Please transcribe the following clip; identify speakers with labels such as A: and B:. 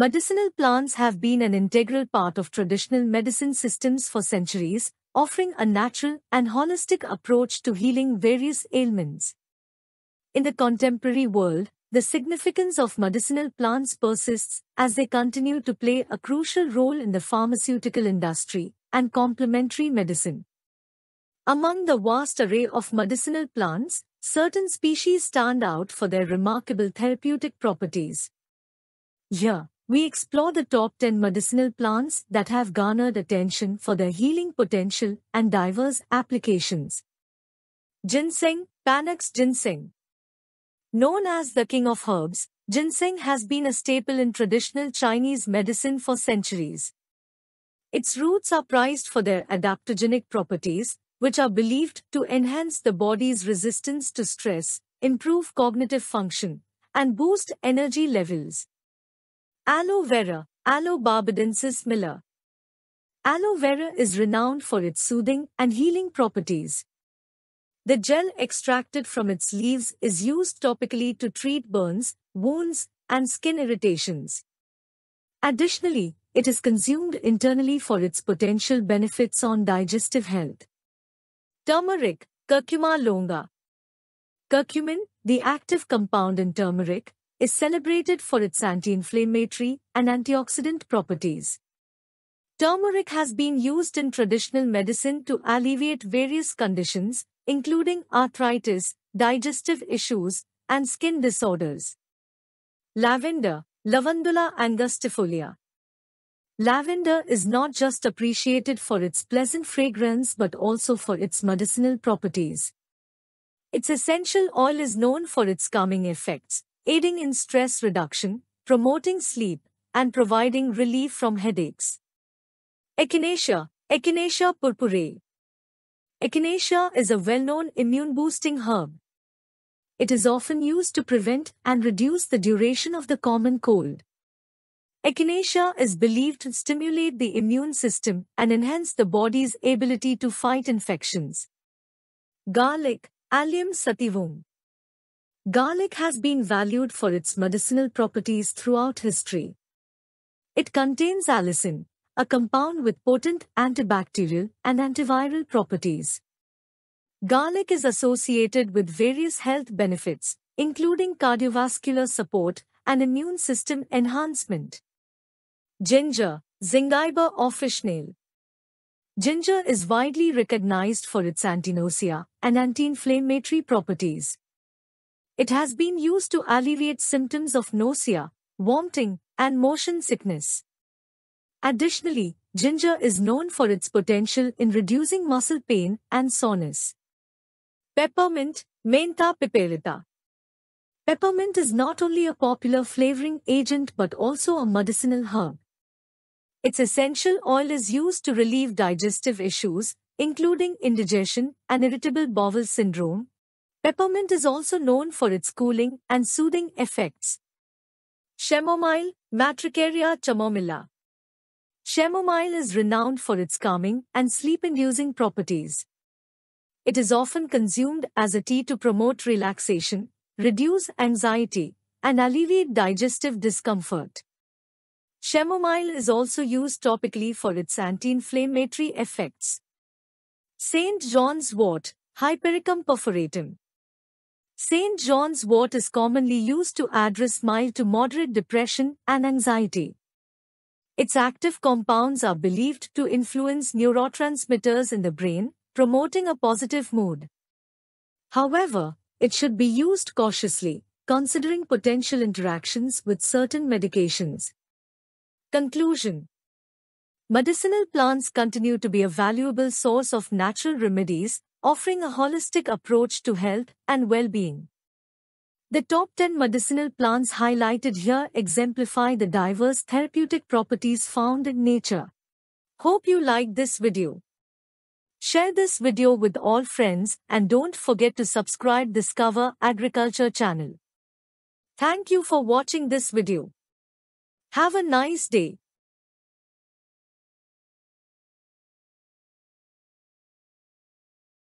A: Medicinal plants have been an integral part of traditional medicine systems for centuries, offering a natural and holistic approach to healing various ailments. In the contemporary world, the significance of medicinal plants persists as they continue to play a crucial role in the pharmaceutical industry and complementary medicine. Among the vast array of medicinal plants, certain species stand out for their remarkable therapeutic properties. Here, we explore the top 10 medicinal plants that have garnered attention for their healing potential and diverse applications. Ginseng, Panax ginseng. Known as the king of herbs, ginseng has been a staple in traditional Chinese medicine for centuries. Its roots are prized for their adaptogenic properties, which are believed to enhance the body's resistance to stress, improve cognitive function, and boost energy levels. Aloe vera, Aloe barbadensis miller. Aloe vera is renowned for its soothing and healing properties. The gel extracted from its leaves is used topically to treat burns, wounds, and skin irritations. Additionally, it is consumed internally for its potential benefits on digestive health. Turmeric, curcuma longa. Curcumin, the active compound in turmeric, is celebrated for its anti-inflammatory and antioxidant properties. Turmeric has been used in traditional medicine to alleviate various conditions, including arthritis, digestive issues, and skin disorders. Lavender, Lavandula angustifolia. Lavender is not just appreciated for its pleasant fragrance but also for its medicinal properties. Its essential oil is known for its calming effects, aiding in stress reduction, promoting sleep, and providing relief from headaches. Echinacea, Echinacea purpurea. Echinacea is a well-known immune-boosting herb. It is often used to prevent and reduce the duration of the common cold. Echinacea is believed to stimulate the immune system and enhance the body's ability to fight infections. Garlic, Allium sativum. Garlic has been valued for its medicinal properties throughout history. It contains allicin, a compound with potent antibacterial and antiviral properties. Garlic is associated with various health benefits, including cardiovascular support and immune system enhancement. Ginger, Zingiber or fishnail. Ginger is widely recognized for its antinocia and anti-inflammatory properties. It has been used to alleviate symptoms of nausea, vomiting, and motion sickness. Additionally, ginger is known for its potential in reducing muscle pain and soreness. Peppermint, Menta piperita. Peppermint is not only a popular flavoring agent but also a medicinal herb. Its essential oil is used to relieve digestive issues, including indigestion and irritable bowel syndrome, Peppermint is also known for its cooling and soothing effects. Chamomile, Matricaria chamomilla. Chamomile is renowned for its calming and sleep-inducing properties. It is often consumed as a tea to promote relaxation, reduce anxiety, and alleviate digestive discomfort. Chamomile is also used topically for its anti-inflammatory effects. St. John's wort, Hypericum perforatum. St. John's wort is commonly used to address mild to moderate depression and anxiety. Its active compounds are believed to influence neurotransmitters in the brain, promoting a positive mood. However, it should be used cautiously, considering potential interactions with certain medications. Conclusion Medicinal plants continue to be a valuable source of natural remedies offering a holistic approach to health and well-being. The top 10 medicinal plants highlighted here exemplify the diverse therapeutic properties found in nature. Hope you liked this video. Share this video with all friends and don't forget to subscribe Discover Agriculture channel. Thank you for watching this video. Have a nice day.